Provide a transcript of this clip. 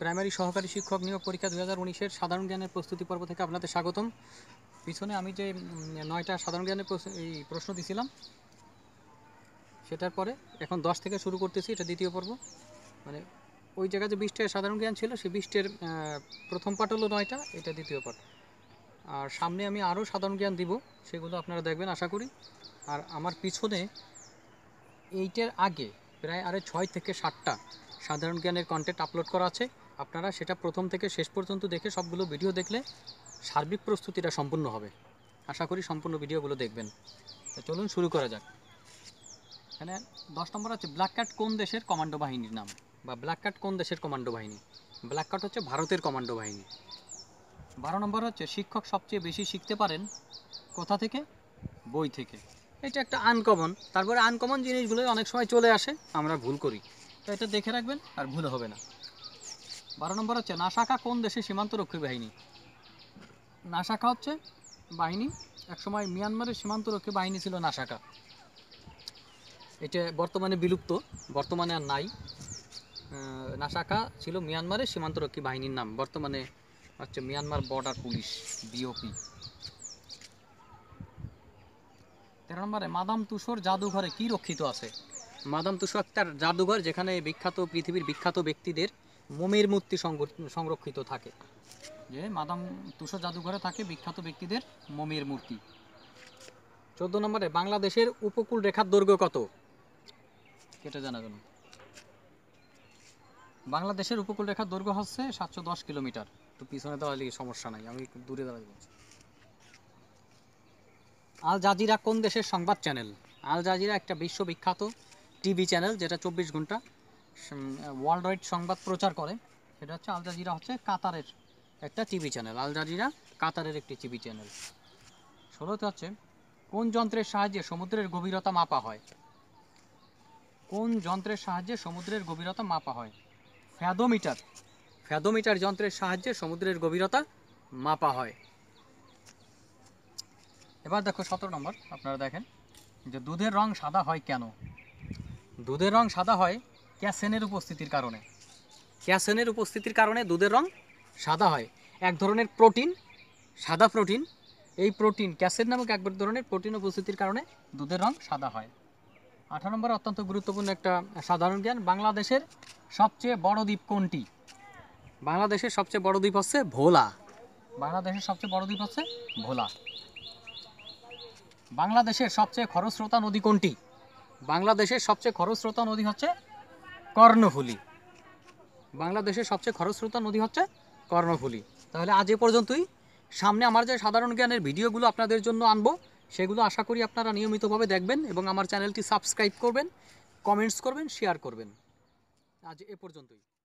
primary সহকারী শিক্ষক নিয়োগ পরীক্ষা দু হাজার উনিশের সাধারণ জ্ঞানের প্রস্তুতি পর্ব থেকে আপনাদের স্বাগতম পিছনে আমি যে নয়টা সাধারণ জ্ঞানের এই প্রশ্ন দিছিলাম সেটার পরে এখন দশ থেকে শুরু করতেছি এটা দ্বিতীয় পর্ব মানে ওই জায়গায় যে বিশটের সাধারণ জ্ঞান ছিল সেই বিশটের প্রথম পাঠ হলো নয়টা এটা দ্বিতীয় পাঠ আর সামনে আমি আরও সাধারণ জ্ঞান দিব সেগুলো আপনারা দেখবেন আশা করি আর আমার পিছনে এইটার আগে প্রায় আরে ছয় থেকে সাতটা সাধারণ জ্ঞানের কন্টেন্ট আপলোড করা আছে আপনারা সেটা প্রথম থেকে শেষ পর্যন্ত দেখে সবগুলো ভিডিও দেখলে সার্বিক প্রস্তুতিটা সম্পূর্ণ হবে আশা করি সম্পূর্ণ ভিডিওগুলো দেখবেন চলুন শুরু করা যাক এখানে দশ নম্বর আছে ব্ল্যাক কার্ড কোন দেশের কমান্ডো বাহিনীর নাম বা ব্ল্যাক কার্ড কোন দেশের কমান্ডো বাহিনী ব্ল্যাক কার্ড হচ্ছে ভারতের কমান্ডো বাহিনী বারো নম্বর হচ্ছে শিক্ষক সবচেয়ে বেশি শিখতে পারেন কোথা থেকে বই থেকে এটা একটা আনকমন তারপরে আনকমন জিনিসগুলো অনেক সময় চলে আসে আমরা ভুল করি তো এটা দেখে রাখবেন আর ভুল হবে না বারো নম্বর হচ্ছে নাসাখা কোন দেশে সীমান্তরক্ষী বাহিনী নাসাখা হচ্ছে বাহিনী একসময় মিয়ানমারের সীমান্তরক্ষী বাহিনী ছিল নাশাখা এটা বর্তমানে বিলুপ্ত বর্তমানে আর নাই নাসাখা ছিল মিয়ানমারের সীমান্তরক্ষী বাহিনীর নাম বর্তমানে হচ্ছে মিয়ানমার বর্ডার পুলিশ বিওপি তেরো নম্বরে মাদাম তুষোর জাদুঘরে কি রক্ষিত আছে মাদাম তুষো একটা জাদুঘর যেখানে বিখ্যাত পৃথিবীর বিখ্যাত ব্যক্তিদের মোমের মূর্তি সংরক্ষিত থাকে যে মাদাম তুষার জাদুঘরে থাকে বিখ্যাত ব্যক্তিদের মোমের মূর্তি চোদ্দ নম্বরে বাংলাদেশের উপকূল রেখার দৈর্ঘ্য কত কেটে জানা যেন বাংলাদেশের উপকূল রেখার দৈর্ঘ্য হচ্ছে সাতশো দশ কিলোমিটার একটু পিছনে দাঁড়ালে সমস্যা নাই আমি একটু দূরে দাঁড়াই বলছি আল জাজিরা কোন দেশের সংবাদ চ্যানেল আল জাজিরা একটা বিশ্ববিখ্যাত টিভি চ্যানেল যেটা চব্বিশ ঘন্টা ওয়ার্ল্ড ওয়াইড সংবাদ প্রচার করে সেটা হচ্ছে আল জাজিরা হচ্ছে কাতারের একটা টিভি চ্যানেল আল জাজিরা কাতারের একটি টিভি চ্যানেল ষোলোতে হচ্ছে কোন যন্ত্রের সাহায্যে সমুদ্রের গভীরতা মাপা হয় কোন যন্ত্রের সাহায্যে সমুদ্রের গভীরতা মাপা হয় ফ্যাদোমিটার ফ্যাদোমিটার যন্ত্রের সাহায্যে সমুদ্রের গভীরতা মাপা হয় এবার দেখো সতেরো নম্বর আপনারা দেখেন যে দুধের রং সাদা হয় কেন দুধের রং সাদা হয় ক্যাসেনের উপস্থিতির কারণে ক্যাসেনের উপস্থিতির কারণে দুধের রং সাদা হয় এক ধরনের প্রোটিন সাদা প্রোটিন এই প্রোটিন ক্যাসেন নামক এক ধরনের প্রোটিন উপস্থিতির কারণে দুধের রং সাদা হয় আঠারো নম্বর অত্যন্ত গুরুত্বপূর্ণ একটা সাধারণ জ্ঞান বাংলাদেশের সবচেয়ে বড় দ্বীপ কোনটি বাংলাদেশের সবচেয়ে বড় দ্বীপ হচ্ছে ভোলা বাংলাদেশের সবচেয়ে বড় দ্বীপ হচ্ছে ভোলা বাংলাদেশের সবচেয়ে খরস্রোতা নদী কোনটি বাংলাদেশের সবচেয়ে খরস্রোতা নদী হচ্ছে কর্ণফুলি বাংলাদেশের সবচেয়ে খরস্রোতা নদী হচ্ছে কর্ণফুলি তাহলে আজ এ পর্যন্তই সামনে আমার যে সাধারণ জ্ঞানের ভিডিওগুলো আপনাদের জন্য আনবো সেগুলো আশা করি আপনারা নিয়মিতভাবে দেখবেন এবং আমার চ্যানেলটি সাবস্ক্রাইব করবেন কমেন্টস করবেন শেয়ার করবেন আজ এ পর্যন্তই